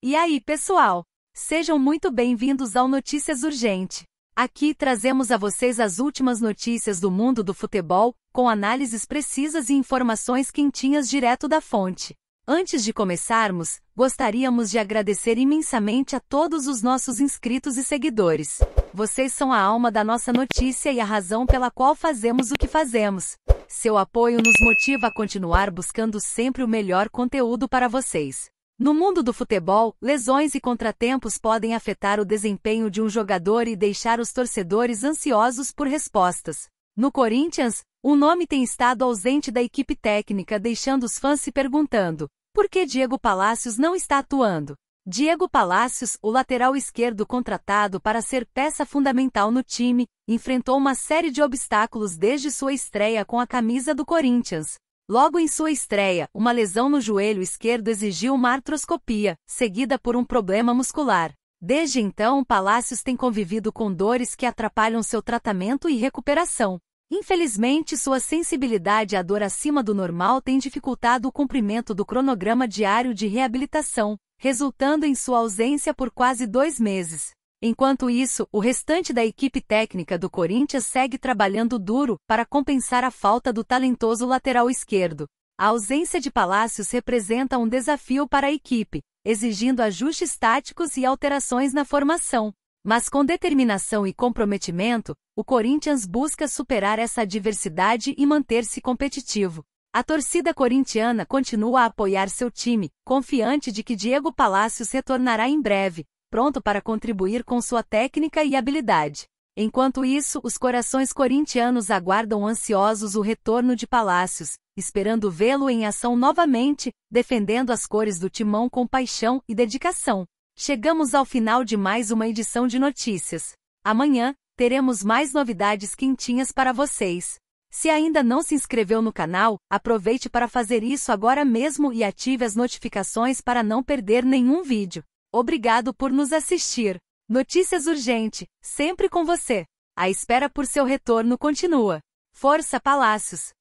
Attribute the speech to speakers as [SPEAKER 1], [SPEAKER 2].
[SPEAKER 1] E aí, pessoal? Sejam muito bem-vindos ao Notícias Urgente. Aqui trazemos a vocês as últimas notícias do mundo do futebol, com análises precisas e informações quentinhas direto da fonte. Antes de começarmos, gostaríamos de agradecer imensamente a todos os nossos inscritos e seguidores. Vocês são a alma da nossa notícia e a razão pela qual fazemos o que fazemos. Seu apoio nos motiva a continuar buscando sempre o melhor conteúdo para vocês. No mundo do futebol, lesões e contratempos podem afetar o desempenho de um jogador e deixar os torcedores ansiosos por respostas. No Corinthians, o nome tem estado ausente da equipe técnica, deixando os fãs se perguntando: por que Diego Palacios não está atuando? Diego Palacios, o lateral esquerdo contratado para ser peça fundamental no time, enfrentou uma série de obstáculos desde sua estreia com a camisa do Corinthians. Logo em sua estreia, uma lesão no joelho esquerdo exigiu uma artroscopia, seguida por um problema muscular. Desde então, Palácios tem convivido com dores que atrapalham seu tratamento e recuperação. Infelizmente, sua sensibilidade à dor acima do normal tem dificultado o cumprimento do cronograma diário de reabilitação, resultando em sua ausência por quase dois meses. Enquanto isso, o restante da equipe técnica do Corinthians segue trabalhando duro para compensar a falta do talentoso lateral esquerdo. A ausência de Palácios representa um desafio para a equipe, exigindo ajustes táticos e alterações na formação. Mas com determinação e comprometimento, o Corinthians busca superar essa adversidade e manter-se competitivo. A torcida corintiana continua a apoiar seu time, confiante de que Diego Palácios retornará em breve, pronto para contribuir com sua técnica e habilidade. Enquanto isso, os corações corintianos aguardam ansiosos o retorno de Palácios, esperando vê-lo em ação novamente, defendendo as cores do timão com paixão e dedicação. Chegamos ao final de mais uma edição de notícias. Amanhã, teremos mais novidades quentinhas para vocês. Se ainda não se inscreveu no canal, aproveite para fazer isso agora mesmo e ative as notificações para não perder nenhum vídeo. Obrigado por nos assistir. Notícias urgente, sempre com você. A espera por seu retorno continua. Força Palácios!